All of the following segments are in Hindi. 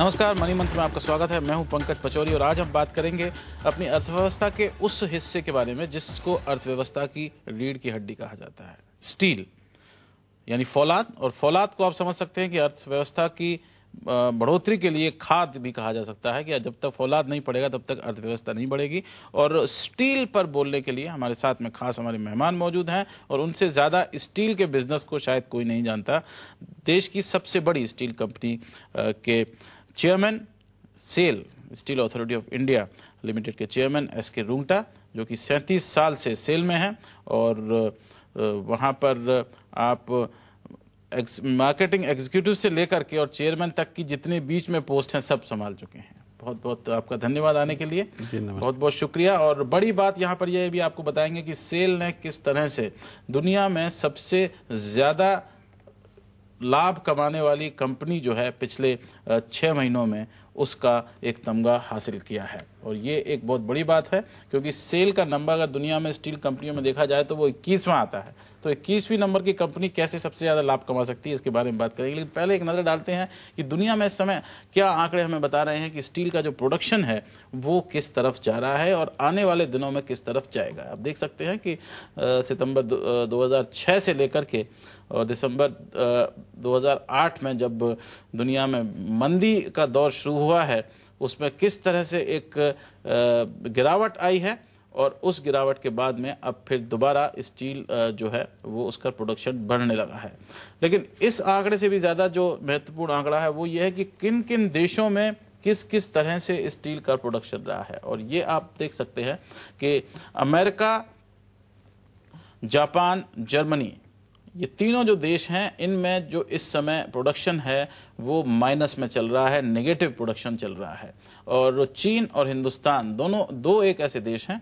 नमस्कार मनी मंत्र में आपका स्वागत है मैं हूं पंकज पचौरी और आज हम बात करेंगे अपनी अर्थव्यवस्था के उस हिस्से के बारे में जिसको अर्थव्यवस्था की रीढ़ की हड्डी कहा जाता है स्टील यानी फौलाद और फौलाद को आप समझ सकते हैं कि अर्थव्यवस्था की बढ़ोतरी के लिए खाद भी कहा जा सकता है कि जब तक फौलाद नहीं पड़ेगा तब तक अर्थव्यवस्था नहीं बढ़ेगी और स्टील पर बोलने के लिए हमारे साथ में खास हमारे मेहमान मौजूद हैं और उनसे ज़्यादा स्टील के बिजनेस को शायद कोई नहीं जानता देश की सबसे बड़ी स्टील कंपनी के chairman SAIL steel authority of India limited के चेयरमैन एस के रूंगटा जो कि सैंतीस साल से सेल में हैं और वहाँ पर आप एक्स, मार्केटिंग एग्जीक्यूटिव से लेकर के और चेयरमैन तक की जितने बीच में पोस्ट हैं सब संभाल चुके हैं बहुत बहुत आपका धन्यवाद आने के लिए बहुत बहुत शुक्रिया और बड़ी बात यहाँ पर यह भी आपको बताएंगे कि सेल ने किस तरह से दुनिया में सबसे ज़्यादा लाभ कमाने वाली कंपनी जो है पिछले छः महीनों में उसका एक तमगा हासिल किया है और ये एक बहुत बड़ी बात है क्योंकि सेल का नंबर अगर दुनिया में स्टील कंपनियों में देखा जाए तो वो इक्कीसवां आता है तो इक्कीसवीं नंबर की कंपनी कैसे सबसे ज़्यादा लाभ कमा सकती है इसके बारे में बात करेंगे लेकिन पहले एक नज़र डालते हैं कि दुनिया में इस समय क्या आंकड़े हमें बता रहे हैं कि स्टील का जो प्रोडक्शन है वो किस तरफ जा रहा है और आने वाले दिनों में किस तरफ जाएगा आप देख सकते हैं कि सितंबर दो से लेकर के और दिसंबर दो में जब दुनिया में मंदी का दौर शुरू हुआ हुआ है उसमें किस तरह से एक गिरावट आई है और उस गिरावट के बाद में अब फिर दोबारा स्टील जो है वो उसका प्रोडक्शन बढ़ने लगा है लेकिन इस आंकड़े से भी ज़्यादा जो महत्वपूर्ण आंकड़ा है वो ये है कि किन किन देशों में किस किस तरह से स्टील का प्रोडक्शन रहा है और ये आप देख सकते हैं कि अमेरिका जापान जर्मनी ये तीनों जो देश हैं इनमें जो इस समय प्रोडक्शन है वो माइनस में चल रहा है नेगेटिव प्रोडक्शन चल रहा है और चीन और हिंदुस्तान दोनों दो एक ऐसे देश हैं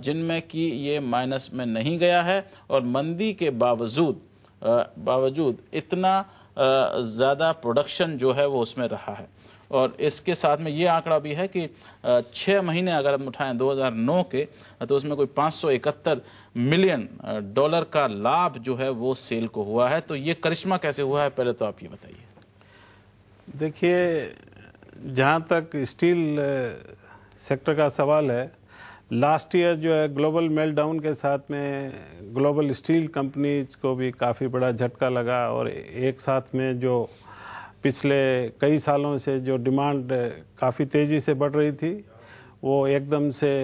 जिनमें कि ये माइनस में नहीं गया है और मंदी के बावजूद बावजूद इतना ज़्यादा प्रोडक्शन जो है वो उसमें रहा है और इसके साथ में ये आंकड़ा भी है कि छः महीने अगर हम उठाएं 2009 के तो उसमें कोई पाँच मिलियन डॉलर का लाभ जो है वो सेल को हुआ है तो ये करिश्मा कैसे हुआ है पहले तो आप ये बताइए देखिए जहाँ तक स्टील सेक्टर का सवाल है लास्ट ईयर जो है ग्लोबल मेल्टाउन के साथ में ग्लोबल स्टील कंपनीज को भी काफ़ी बड़ा झटका लगा और एक साथ में जो पिछले कई सालों से जो डिमांड काफ़ी तेज़ी से बढ़ रही थी वो एकदम से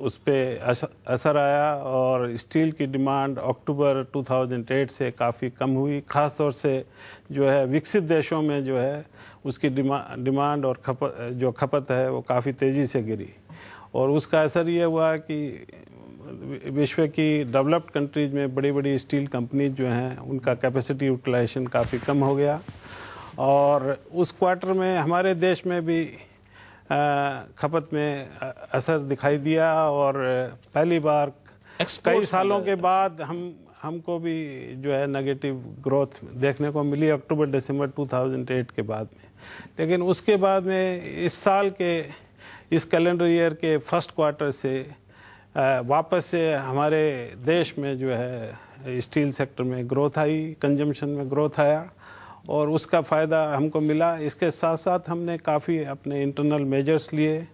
उस पर असर आया और स्टील की डिमांड अक्टूबर 2008 से काफ़ी कम हुई ख़ास तौर से जो है विकसित देशों में जो है उसकी डिमांड और खपत जो खपत है वो काफ़ी तेज़ी से गिरी और उसका असर ये हुआ कि विश्व की डेवलप्ड कंट्रीज में बड़ी बड़ी स्टील कंपनीज जो हैं उनका कैपेसिटी यूटिलाइजेशन काफ़ी कम हो गया और उस क्वार्टर में हमारे देश में भी खपत में असर दिखाई दिया और पहली बार कई सालों के बाद हम हमको भी जो है नेगेटिव ग्रोथ देखने को मिली अक्टूबर दिसंबर 2008 के बाद में लेकिन उसके बाद में इस साल के इस कैलेंडर ईयर के फर्स्ट क्वार्टर से वापस से हमारे देश में जो है स्टील सेक्टर में ग्रोथ आई कंजम्पशन में ग्रोथ आया और उसका फ़ायदा हमको मिला इसके साथ साथ हमने काफ़ी अपने इंटरनल मेजर्स लिए